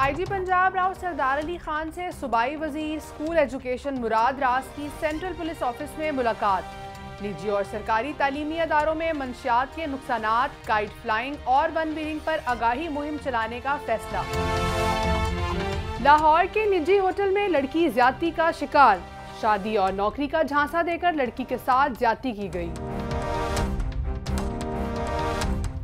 IG Punjab Rao Sardar Ali Khan से सूबाई वजीर स्कूल एजुकेशन मुराद रास की सेंट्रल पुलिस ऑफिस में मुलाकात निजी और सरकारी तालीमी अदारों में मंशियात के नुकसान काइट फ्लाइंग और वन बीरिंग पर आगाही मुहिम चलाने का फैसला लाहौर के निजी होटल में लड़की ज्यादा का शिकार शादी और नौकरी का झांसा देकर लड़की के साथ ज्यादा की गई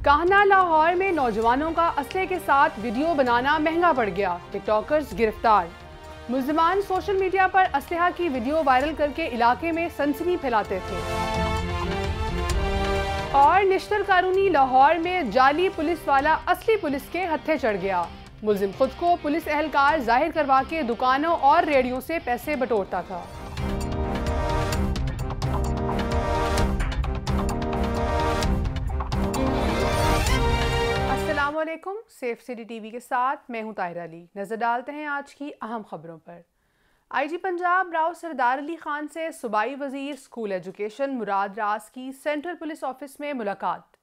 कहना लाहौर में नौजवानों का असले के साथ वीडियो बनाना महंगा पड़ गया टिकटॉकर्स गिरफ्तार मुलजमान सोशल मीडिया पर असलहा की वीडियो वायरल करके इलाके में सनसनी फैलाते थे और निश्तर कानूनी लाहौर में जाली पुलिस वाला असली पुलिस के हत्थे चढ़ गया मुलिम खुद को पुलिस एहलकार जाहिर करवा के दुकानों और रेडियो से पैसे बटोरता था अस्सलाम सेफ सिटी टीवी के साथ मैं हूं ताहिर अली नज़र डालते हैं आज की अहम खबरों पर आईजी पंजाब राव सरदार अली खान से सूबाई वजीर स्कूल एजुकेशन मुराद रास की सेंट्रल पुलिस ऑफिस में मुलाकात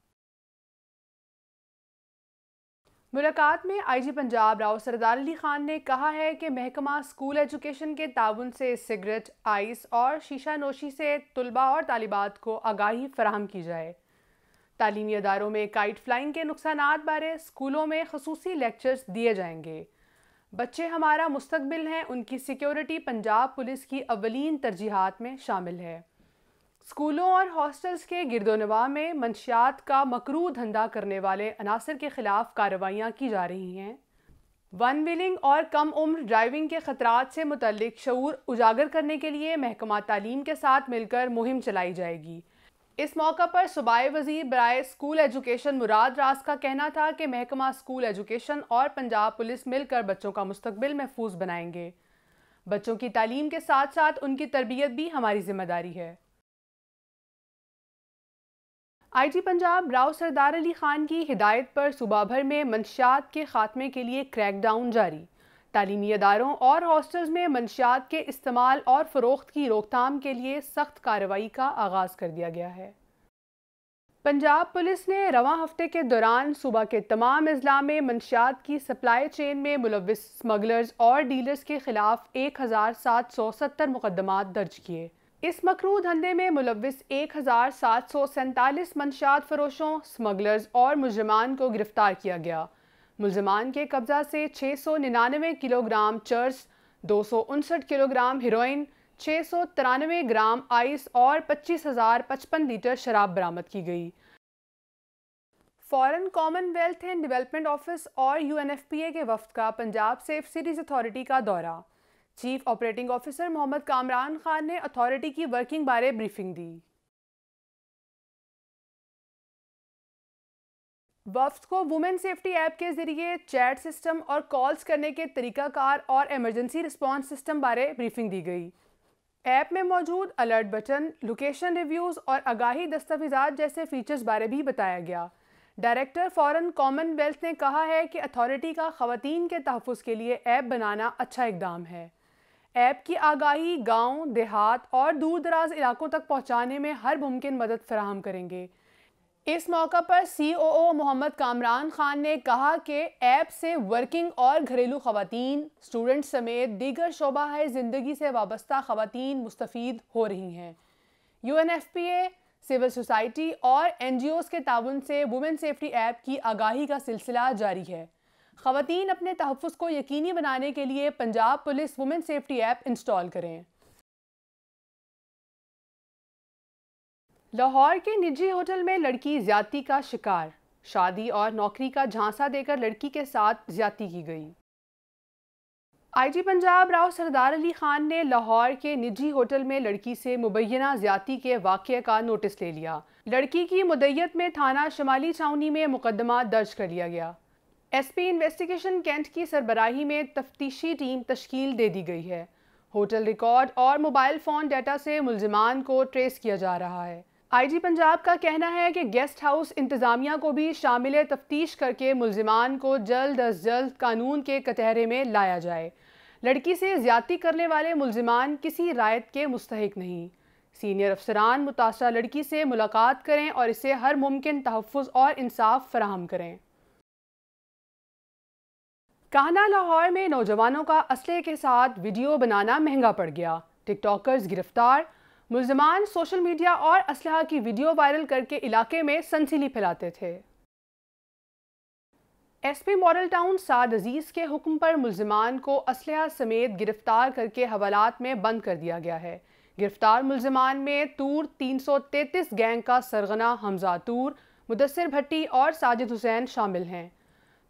मुलाकात में आईजी पंजाब राव सरदार अली खान ने कहा है कि महकमा स्कूल एजुकेशन के ताउन से सिगरेट आइस और शीशा नोशी से तलबा और तालिबात को आगाही फराहम की जाए तालीमी अदारों में काइट फ्लाइंग के नुकसान बारे स्कूलों में खसूस लेक्चर्स दिए जाएंगे बच्चे हमारा मुस्तबिल हैं उनकी सिक्योरिटी पंजाब पुलिस की अवलिन तरजीहत में शामिल है स्कूलों और हॉस्टल्स के गिरदोनवा में मंशियात का मकरू धंधा करने वाले अनासर के ख़िलाफ़ कार्रवाइयाँ की जा रही हैं वन व्हीलिंग और कम उम्र ड्राइविंग के ख़तरा से मुतल शूर उजागर करने के लिए महकमा तालीम के साथ मिलकर मुहिम चलाई जाएगी इस मौका पर सूबाई वजीर बरए स्कूल एजुकेशन मुराद रास का कहना था कि महकमा स्कूल एजुकेशन और पंजाब पुलिस मिलकर बच्चों का मुस्तबिल महफूज बनाएंगे बच्चों की तालीम के साथ साथ उनकी तरबियत भी हमारी जिम्मेदारी है आईजी पंजाब राव सरदार अली खान की हिदायत पर सुबह भर में मंशात के खात्मे के लिए क्रैकडाउन जारी तालीमी अदारों और हॉस्टल्स में मंशियात के इस्तेमाल और फ़रोख्त की रोकथाम के लिए सख्त कार्रवाई का आगाज़ कर दिया गया है पंजाब पुलिस ने रवा हफ्ते के दौरान सूबा के तमाम अजला में मंशियात की सप्लाई चेन में मुलविस स्मगलर्स और डीलर्स के खिलाफ एक हज़ार सात सौ सत्तर मुकदमा दर्ज किए इस मकरू धंधे में मुलविस एक हज़ार सात सौ सैंतालीस मंशात फरोशों स्मगलर्स और मुजरमान को गिरफ्तार किया गया मुलजमान के कब्जा से छः सौ निन्यानवे किलोग्राम चर्स दो सौ उनसठ किलोग्राम हीरोइन छः सौ तिरानवे ग्राम आइस और पच्चीस हज़ार पचपन लीटर शराब बरामद की गई foreign commonwealth and development office और यूएनएफपीए के वफद का पंजाब सेफ सिटीज़ अथॉरिटी का दौरा chief operating officer Muhammad Kamran Khan ने अथॉरिटी की वर्किंग बारे ब्रीफिंग दी वफ्स को वुमेन सेफ्टी ऐप के जरिए चैट सिस्टम और कॉल्स करने के तरीकाकार और इमरजेंसी रिस्पांस सिस्टम बारे ब्रीफिंग दी गई ऐप में मौजूद अलर्ट बटन लोकेशन रिव्यूज़ और आगाही दस्तावेजा जैसे फ़ीचर्स बारे भी बताया गया डायरेक्टर फॉरेन कॉमनवेल्थ ने कहा है कि अथॉरिटी का ख़वातीन के तहफ़ के लिए ऐप बनाना अच्छा इकदाम है ऐप की आगाही गांव देहात और दूर दराज इलाकों तक पहुंचाने में हर मुमकिन मदद फराहम करेंगे इस मौका पर सीओओ मोहम्मद कामरान खान ने कहा कि ऐप से वर्किंग और घरेलू खवतान स्टूडेंट समेत दीगर शोबा है ज़िंदगी से वाबस्ता खवतान मुस्तफ़ हो रही हैं U N F P A civil society और एन जी ओज़ के ताउन से वुमेन सेफ्टी ऐप की आगाही का सिलसिला जारी है खवतान अपने तहफ़ को यकीनी बनाने के लिए Punjab police women safety app install करें लाहौर के निजी होटल में लड़की ज्यादा का शिकार शादी और नौकरी का झांसा देकर लड़की के साथ ज्यादा की गई आईजी पंजाब राव सरदार अली खान ने लाहौर के निजी होटल में लड़की से मुबैना ज्यादा के वाक़े का नोटिस ले लिया लड़की की मुदैत में थाना शमाली छावनी में मुकदमा दर्ज कर लिया गया एसपी इन्वेस्टिगेशन कैंट की सरबराही में तफ्तीशी टीम तश्कील दे दी गई है होटल रिकॉर्ड और मोबाइल फ़ोन डाटा से मुलजमान को ट्रेस किया जा रहा है आईजी पंजाब का कहना है कि गेस्ट हाउस इंतज़ामिया को भी शामिल तफ्तीश करके मुलजमान को जल्द अज जल्द कानून के कटहरे में लाया जाए लड़की से ज्यादती करने वाले मुलजमान किसी रायत के मुस्तक नहीं सीनियर अफसरान मुतासर लड़की से मुलाकात करें और इसे हर मुमकिन तहफ़ और इंसाफ फराहम करें काना लाहौर में नौजवानों का असले के साथ वीडियो बनाना महंगा पड़ गया टिकटॉकर्स गिरफ्तार मुलजमान सोशल मीडिया और इसल की वीडियो वायरल करके इलाके में सनसीली फैलाते थे SP model town Saad Aziz के हुक्म पर मुलजमान को इसल समेत गिरफ्तार करके हवालात में बंद कर दिया गया है गिरफ्तार मुलजमान में तूर 333 गैंग का सरगना हमजा तूर मुदसर भट्टी और साजिद हुसैन शामिल हैं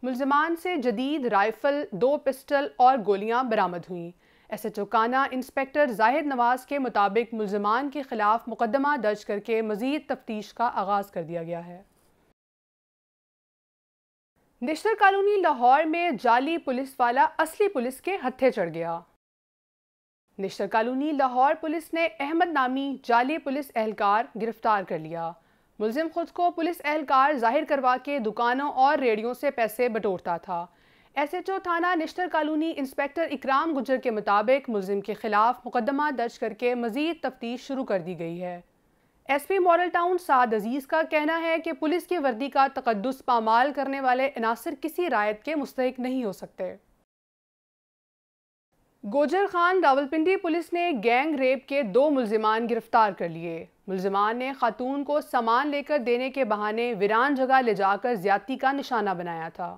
मुलजमान से जदीद राइफल दो पिस्टल और गोलियां बरामद हुईं एस एच ओ काना इंस्पेक्टर जाहिद नवाज के मुताबिक मुलजमान के खिलाफ मुकदमा दर्ज करके मजीद तफ्तीश का आगाज़ कर दिया गया है निश्तर कॉलोनी लाहौर में जाली पुलिस वाला असली पुलिस के हत्थे चढ़ गया निश्तर कॉलोनी लाहौर पुलिस ने अहमद नामी जाली पुलिस एहलकार गिरफ्तार कर लिया मुलजिम खुद को पुलिस एहलकार जाहिर करवा के दुकानों और रेडियो से पैसे बटोरता था एसएचओ थाना निश्तर कॉलोनी इंस्पेक्टर इकराम गुजर के मुताबिक मुलिम के खिलाफ मुकदमा दर्ज करके मजीद तफ्तीश शुरू कर दी गई है S P model town Saad Aziz का कहना है कि पुलिस की वर्दी का तकदस पामाल करने वाले अनासर किसी रायत के मुस्तक नहीं हो सकते गोजर खान रावलपिंडी पुलिस ने गैंग रेप के दो मुलजमान गिरफ्तार कर लिए मुलजमान ने खातून को सामान लेकर देने के बहाने वीरान जगह ले जाकर ज्यादती का निशाना बनाया था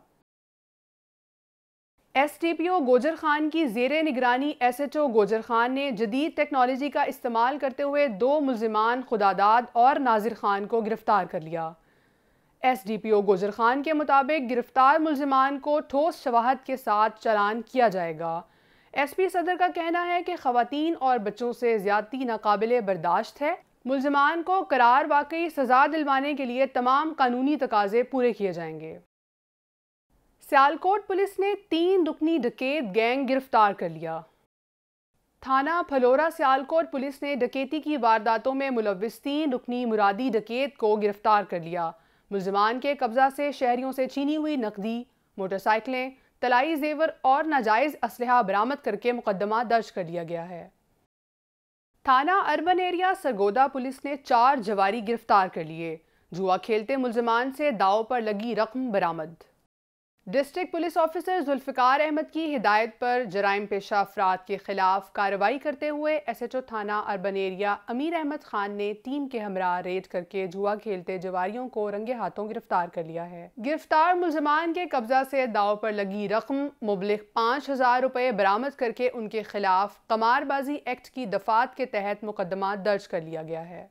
ओ गोजर खान की जेर निगरानी एसएचओ गोजर खान ने जदीद टेक्नोलॉजी का इस्तेमाल करते हुए दो मुलजमान खुदादाद और नाजिर खान को गिरफ्तार कर लिया S D P O Gujar Khan के मुताबिक गिरफ्तार मुलजमान को ठोस शवाहद के साथ चलान किया जाएगा एस पी सदर का कहना है कि खातन और बच्चों से ज्यादती नाकबिल बर्दाश्त है मुलजमान को करार वाकई सजा दिलवाने के लिए तमाम कानूनी तकाजे पूरे किए जाएंगे सियालकोट पुलिस ने तीन रुकनी डकैत गैंग गिरफ्तार कर लिया थाना फलोरा सियालकोट पुलिस ने डकैती की वारदातों में मुलविस तीन रुकनी मुरादी डकैत को गिरफ्तार कर लिया मुलजमान के कब्जा से शहरियों से छीनी हुई नकदी मोटरसाइकिलें तलाई जेवर और नाजायज़ असलहा बरामद करके मुकदमा दर्ज कर लिया गया है थाना अर्बन एरिया सरगोदा पुलिस ने चार जवारी गिरफ्तार कर लिए जुआ खेलते मुलजमान से दाव पर लगी रकम बरामद district police officer Zulfiqar Ahmed की हिदायत पर जराइम पेशा अफराद के खिलाफ कार्रवाई करते हुए एस एच ओ थाना अर्बन एरिया अमीर अहमद खान ने टीम के हमरा रेड करके जुआ खेलते जवारियों को रंगे हाथों गिरफ्तार कर लिया है गिरफ्तार मुलजमान के कब्जा से दाव पर लगी रकम मुबलिक पाँच हजार रुपये बरामद करके उनके खिलाफ कमारबाजी एक्ट की दफात के तहत मुकदमा दर्ज कर लिया गया है